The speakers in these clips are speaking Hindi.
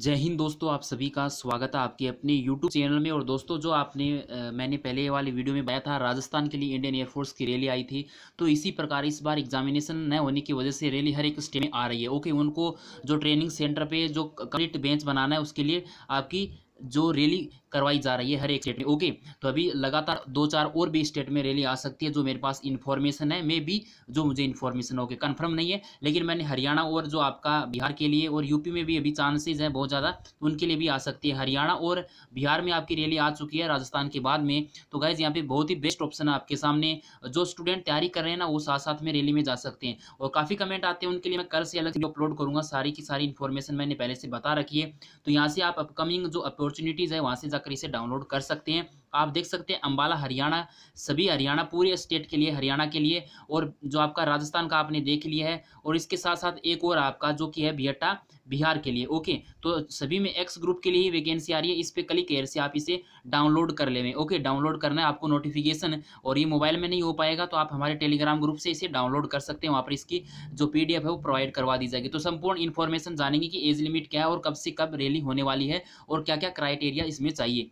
जय हिंद दोस्तों आप सभी का स्वागत है आपके अपने YouTube चैनल में और दोस्तों जो आपने आ, मैंने पहले वाले वीडियो में बताया था राजस्थान के लिए इंडियन एयरफोर्स की रैली आई थी तो इसी प्रकार इस बार एग्जामिनेशन न होने की वजह से रैली हर एक स्टेट में आ रही है ओके उनको जो ट्रेनिंग सेंटर पे जो कंप्लीट बेंच बनाना है उसके लिए आपकी जो रैली करवाई जा रही है हर एक स्टेट में ओके तो अभी लगातार दो चार और भी स्टेट में रैली आ सकती है जो मेरे पास इन्फॉर्मेशन है मे भी जो मुझे इन्फॉर्मेशन ओके कन्फर्म नहीं है लेकिन मैंने हरियाणा और जो आपका बिहार के लिए और यूपी में भी अभी चांसेज हैं बहुत ज़्यादा तो उनके लिए भी आ सकती है हरियाणा और बिहार में आपकी रैली आ चुकी है राजस्थान के बाद में तो गाइज यहाँ पे बहुत ही बेस्ट ऑप्शन है आपके सामने जो स्टूडेंट तैयारी कर रहे हैं ना वो साथ साथ में रैली में जा सकते हैं और काफ़ी कमेंट आते हैं उनके लिए मैं कल से अलग अपलोड करूँगा सारी की सारी इन्फॉर्मेशन मैंने पहले से बता रखी है तो यहाँ से आप अपकमिंग जो अपॉर्चुनिटी अपॉर्चुनिटीज़ है वहाँ से जाकर इसे डाउनलोड कर सकते हैं आप देख सकते हैं अम्बाला हरियाणा सभी हरियाणा पूरे स्टेट के लिए हरियाणा के लिए और जो आपका राजस्थान का आपने देख लिया है और इसके साथ साथ एक और आपका जो कि है बिहटा बिहार के लिए ओके तो सभी में एक्स ग्रुप के लिए ही वैकेंसी आ रही है इस पर क्लिक एयर से आप इसे डाउनलोड कर लेवें ओके डाउनलोड करना है आपको नोटिफिकेशन और ये मोबाइल में नहीं हो पाएगा तो आप हमारे टेलीग्राम ग्रुप से इसे डाउनलोड कर सकते हैं वहाँ पर इसकी जो पी है वो प्रोवाइड करवा दी जाएगी तो संपूर्ण इन्फॉर्मेशन जानेंगे कि एज लिमिट क्या है और कब से कब रैली होने वाली है और क्या क्या क्राइटेरिया इसमें चाहिए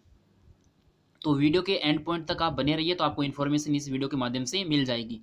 तो वीडियो के एंड पॉइंट तक आप बने रहिए तो आपको इन्फॉर्मेशन इस वीडियो के माध्यम से मिल जाएगी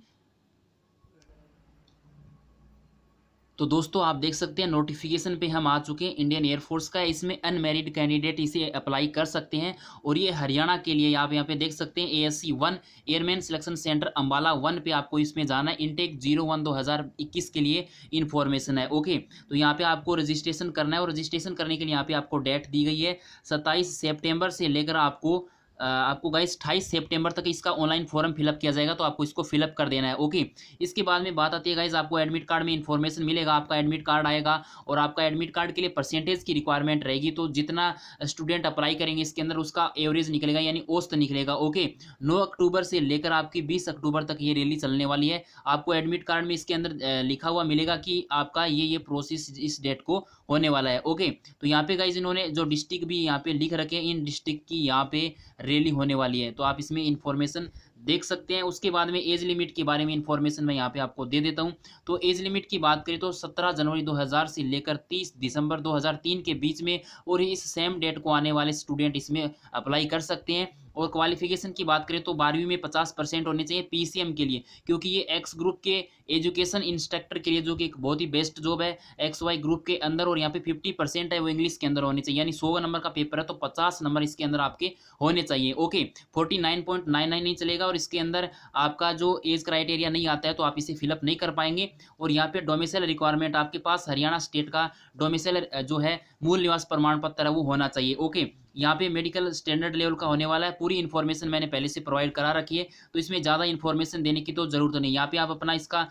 तो दोस्तों आप देख सकते हैं नोटिफिकेशन पे हम आ चुके हैं इंडियन एयरफोर्स का इसमें अनमेरिड कैंडिडेट इसे अप्लाई कर सकते हैं और ये हरियाणा के लिए आप यहाँ पे देख सकते हैं A S C one airman selection centre Ambala one पे आपको इसमें जाना है इनटेक जीरो वन दो हज़ार इक्कीस के लिए इन्फॉर्मेशन है ओके तो यहाँ पे आपको रजिस्ट्रेशन करना है और रजिस्ट्रेशन करने के लिए यहाँ पे आपको डेट दी गई है सत्ताईस सेप्टेम्बर से लेकर आपको आपको गाइस अट्ठाईस सितंबर तक इसका ऑनलाइन फॉर्म फिलअप किया जाएगा तो आपको इसको फिलअप कर देना है ओके इसके बाद में बात आती है गाइस आपको एडमिट कार्ड में इन्फॉर्मेशन मिलेगा आपका एडमिट कार्ड आएगा और आपका एडमिट कार्ड के लिए परसेंटेज की रिक्वायरमेंट रहेगी तो जितना स्टूडेंट अप्लाई करेंगे इसके अंदर उसका एवरेज निकलेगा यानी औस्त निकलेगा ओके नौ अक्टूबर से लेकर आपकी बीस अक्टूबर तक ये रैली चलने वाली है आपको एडमिट कार्ड में इसके अंदर लिखा हुआ मिलेगा कि आपका ये ये प्रोसेस इस डेट को होने वाला है ओके तो यहाँ पे गाइज इन्होंने जो डिस्ट्रिक्ट भी यहाँ पे लिख रखे हैं इन डिस्ट्रिक्ट की यहाँ पे रैली होने वाली है तो आप इसमें इन्फॉर्मेशन देख सकते हैं उसके बाद में एज लिमिट के बारे में इन्फॉर्मेशन मैं यहाँ पे आपको दे देता हूँ तो एज लिमिट की बात करें तो 17 जनवरी 2000 से लेकर 30 दिसंबर 2003 के बीच में और इस सेम डेट को आने वाले स्टूडेंट इसमें अप्लाई कर सकते हैं और क्वालिफिकेशन की बात करें तो बारहवीं में पचास परसेंट होने चाहिए पीसीएम के लिए क्योंकि ये एक्स ग्रुप के एजुकेशन इंस्ट्रक्टर के लिए जो कि एक बहुत ही बेस्ट जॉब है एक्स वाई ग्रुप के अंदर और यहाँ पे फिफ्टी परसेंट है वो इंग्लिश के अंदर होने चाहिए यानी सौ नंबर का पेपर है तो पचास नंबर इसके अंदर आपके होने चाहिए okay forty nine point nine nine नहीं चलेगा और इसके अंदर आपका जो एज क्राइटेरिया नहीं आता है तो आप इसे फिलअप नहीं कर पाएंगे और यहाँ पे डोमिसल रिक्वायरमेंट आपके पास हरियाणा स्टेट का डोमिसल जो है मूल निवास प्रमाण पत्र है वो होना चाहिए ओके यहाँ पे मेडिकल स्टैंडर्ड लेवल का होने वाला है पूरी इन्फॉर्मेशन मैंने पहले से प्रोवाइड करा रखी है तो इसमें ज़्यादा इन्फॉर्मेशन देने की तो ज़रूरत नहीं यहाँ पे आप अपना इसका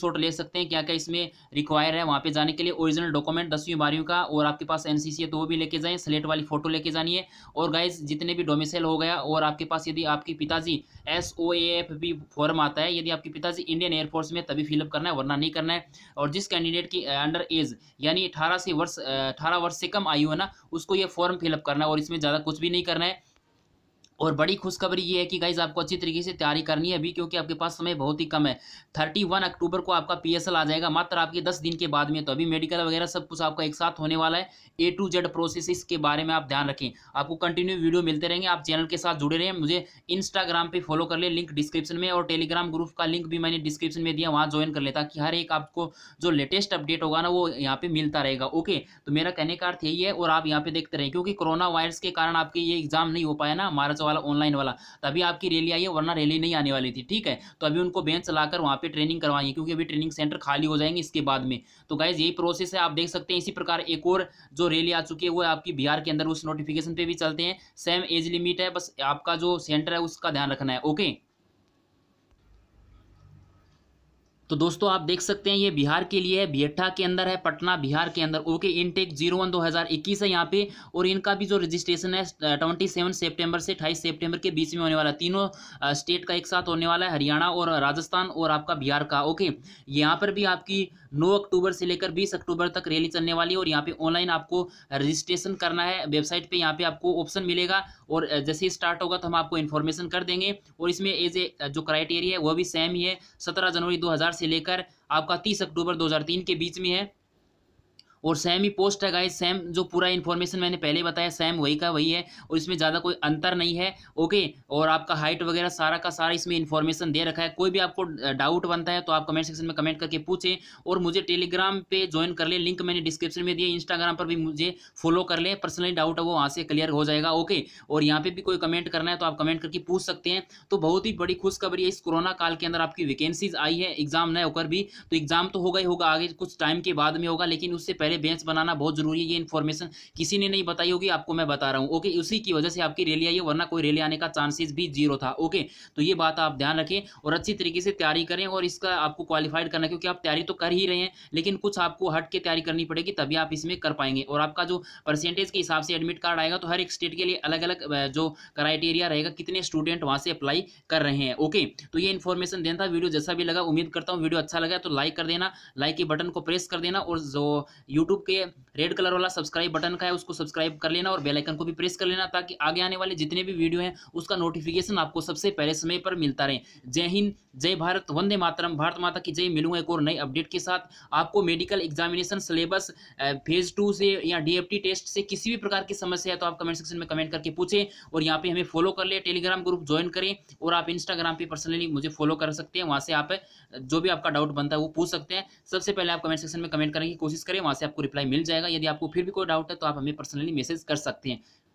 शॉट ले सकते हैं क्या क्या इसमें रिक्वायर है वहाँ पे जाने के लिए ओरिजिनल डॉक्यूमेंट दसवीं बारहवीं का और आपके पास एन है तो वो भी लेके जाएँ स्लेट वाली फोटो लेके जानी है और गाइज जितने भी डोमिसल हो गया और आपके पास यदि आपके पिताजी एस ओ एफ भी फॉर्म आता है यदि आपके पिताजी इंडियन एयरफोर्स में तभी फिलअप करना है वरना नहीं करना है और जिस कैंडिडेट की अंडर एज यानी अठारह से वर्ष अठारह वर्ष से कम आयु है ना उसको ये फॉर्म फिलअप करना है और इसमें ज़्यादा कुछ भी नहीं करना है और बड़ी खुशखबरी ये है कि गाइज आपको अच्छी तरीके से तैयारी करनी है अभी क्योंकि आपके पास समय बहुत ही कम है थर्टी वन अक्टूबर को आपका पीएसएल आ जाएगा मात्र आपके दस दिन के बाद में तो अभी मेडिकल वगैरह सब कुछ आपका एक साथ होने वाला है ए टू जेड प्रोसेस के बारे में आप ध्यान रखें आपको कंटिन्यू वीडियो मिलते रहेंगे आप चैनल के साथ जुड़े रहें मुझे इंस्टाग्राम पर फॉलो कर लें लिंक डिस्क्रिप्शन में और टेलीग्राम ग्रुप का लिंक भी मैंने डिस्क्रिप्शन में दिया वहाँ ज्वाइन कर लें ताकि हर एक आपको जो लेटेस्ट अपडेट होगा ना वो यहाँ पर मिलता रहेगा ओके तो मेरा कहने का अर्थ यही है और आप यहाँ पर देखते रहें क्योंकि कोरोना वायरस के कारण आपके ये एग्जाम नहीं हो पाया ना हमारा वाला ऑनलाइन वाला तभी आपकी रैली आई है वरना रैली नहीं आने वाली थी ठीक है तो अभी उनको बेंच लाकर वहाँ पर ट्रेनिंग करवाएंगे क्योंकि अभी ट्रेनिंग सेंटर खाली हो जाएंगे इसके बाद में तो गाइज यही प्रोसेस है आप देख सकते हैं इसी प्रकार एक और जो रैली आ चुकी है वो आपकी बिहार के अंदर उस नोटिफिकेशन पर भी चलते हैं सेम एज लिमिट है बस आपका जो सेंटर है उसका ध्यान रखना है ओके तो दोस्तों आप देख सकते हैं ये बिहार के लिए है बिहट्ठा के अंदर है पटना बिहार के अंदर ओके इनटेक जीरो वन दो हज़ार इक्कीस है यहाँ पे और इनका भी जो रजिस्ट्रेशन है ट्वेंटी सेवन सेप्टेम्बर से अठाईस सेप्टेम्बर के बीच में होने वाला तीनों स्टेट का एक साथ होने वाला है हरियाणा और राजस्थान और आपका बिहार का ओके यहाँ पर भी आपकी नौ अक्टूबर से लेकर बीस अक्टूबर तक रैली चलने वाली है और यहाँ पे ऑनलाइन आपको रजिस्ट्रेशन करना है वेबसाइट पे यहाँ पे आपको ऑप्शन मिलेगा और जैसे ही स्टार्ट होगा तो हम आपको इन्फॉर्मेशन कर देंगे और इसमें एज ए जो क्राइटेरिया है वह भी सेम ही है सत्रह जनवरी दो से लेकर आपका तीस अक्टूबर दो के बीच में है और सेम ही पोस्ट है गाइस सेम जो पूरा इन्फॉर्मेशन मैंने पहले बताया सेम वही का वही है और इसमें ज़्यादा कोई अंतर नहीं है ओके और आपका हाइट वगैरह सारा का सारा इसमें इन्फॉर्मेशन दे रखा है कोई भी आपको डाउट बनता है तो आप कमेंट सेक्शन में कमेंट करके पूछें और मुझे टेलीग्राम पे ज्वाइन कर लें लिंक मैंने डिस्क्रिप्शन में दिया इंस्टाग्राम पर भी मुझे फॉलो कर लें पर्सनली डाउट है वो वहाँ से क्लियर हो जाएगा ओके और यहाँ पर भी कोई कमेंट करना है तो आप कमेंट करके पूछ सकते हैं तो बहुत ही बड़ी खुशखबरी है इस कोरोना काल के अंदर आपकी वैकेंसीज आई है एग्जाम न होकर भी तो एग्जाम तो होगा ही होगा आगे कुछ टाइम के बाद में होगा लेकिन उससे पहले बेंच बनाना बहुत जरूरी है ये इन्फॉर्मेशन किसी ने नहीं बताई होगी आपको मैं बता रहा हूँ ओके उसी की वजह से आपकी रैली आई है वरना कोई रैली आने का चांसेस भी जीरो था ओके तो ये बात आप ध्यान रखें और अच्छी तरीके से तैयारी करें और इसका आपको क्वालिफाइड करना क्योंकि आप तैयारी तो कर ही रहे हैं लेकिन कुछ आपको हट के तैयारी करनी पड़ेगी तभी आप इसमें कर पाएंगे और आपका जो परसेंटेज के हिसाब से एडमिट कार्ड आएगा तो हर एक स्टेट के लिए अलग अलग जो क्राइटेरिया रहेगा कितने स्टूडेंट वहाँ से अप्लाई कर रहे हैं ओके तो ये इन्फॉर्मेशन देना था वीडियो जैसा भी लगा उम्मीद करता हूँ वीडियो अच्छा लगा तो लाइक कर देना लाइक के बटन को प्रेस कर देना और जो यूट्यूब के रेड कलर वाला सब्सक्राइब बटन का है उसको सब्सक्राइब कर लेना और बेलाइकन को भी प्रेस कर लेना ताकि आगे आने वाले जितने भी वीडियो हैं उसका नोटिफिकेशन आपको सबसे पहले समय पर मिलता रहे जय हिंद जय भारत वंदे मातरम भारत माता की जय मिलूंगा एक और नई अपडेट के साथ आपको medical examination syllabus phase two से या डीएफटी टेस्ट से किसी भी प्रकार की समस्या है तो आप कमेंट सेक्शन में कमेंट करके पूछें और यहाँ पे हमें फॉलो कर ले टेलीग्राम ग्रुप ज्वाइन करें और आप इंस्टाग्राम पे पर्सनली मुझे फॉलो कर सकते हैं वहाँ से आप जो भी आपका डाउट बनता है वो पूछ सकते हैं सबसे पहले आप कमेंट सेक्शन में कमेंट करने की कोशिश करें वहाँ से आपको रिप्लाई मिल जाएगा यदि आपको फिर भी कोई डाउट है तो आप हमें पर्सनली मैसेज कर सकते हैं